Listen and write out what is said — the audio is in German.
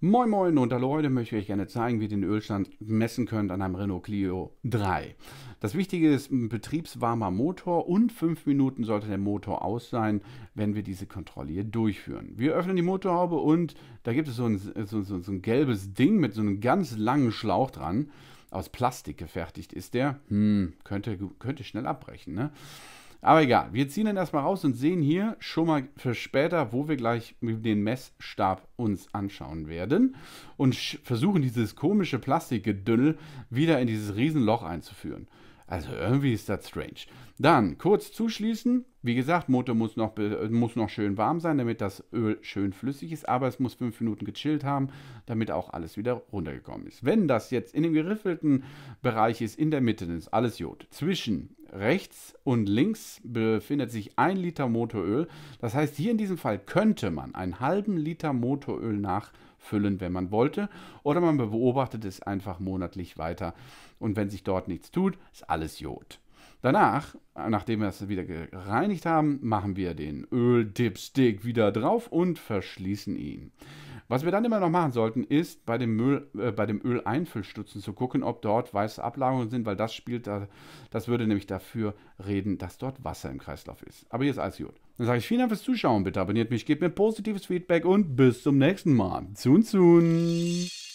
Moin Moin und hallo, heute möchte ich euch gerne zeigen, wie ihr den Ölstand messen könnt an einem Renault Clio 3. Das Wichtige ist ein betriebswarmer Motor und 5 Minuten sollte der Motor aus sein, wenn wir diese Kontrolle hier durchführen. Wir öffnen die Motorhaube und da gibt es so ein, so, so, so ein gelbes Ding mit so einem ganz langen Schlauch dran. Aus Plastik gefertigt ist der. Hm, könnte, könnte schnell abbrechen, ne? Aber egal, wir ziehen dann erstmal raus und sehen hier schon mal für später, wo wir gleich den Messstab uns anschauen werden und versuchen dieses komische Plastikgedünnel wieder in dieses Riesenloch einzuführen. Also irgendwie ist das strange. Dann kurz zuschließen. Wie gesagt, Motor muss noch, muss noch schön warm sein, damit das Öl schön flüssig ist, aber es muss fünf Minuten gechillt haben, damit auch alles wieder runtergekommen ist. Wenn das jetzt in dem geriffelten Bereich ist, in der Mitte, dann ist alles Jod. Zwischen rechts und links befindet sich ein Liter Motoröl. Das heißt, hier in diesem Fall könnte man einen halben Liter Motoröl nach füllen, wenn man wollte. Oder man beobachtet es einfach monatlich weiter. Und wenn sich dort nichts tut, ist alles Jod. Danach, nachdem wir es wieder gereinigt haben, machen wir den Öldipstick wieder drauf und verschließen ihn. Was wir dann immer noch machen sollten, ist bei dem, Müll, äh, bei dem Öleinfüllstutzen zu gucken, ob dort weiße Ablagerungen sind, weil das spielt da, das würde nämlich dafür reden, dass dort Wasser im Kreislauf ist. Aber hier ist alles gut. Dann sage ich vielen Dank fürs Zuschauen. Bitte abonniert mich, gebt mir positives Feedback und bis zum nächsten Mal. Zun, zun.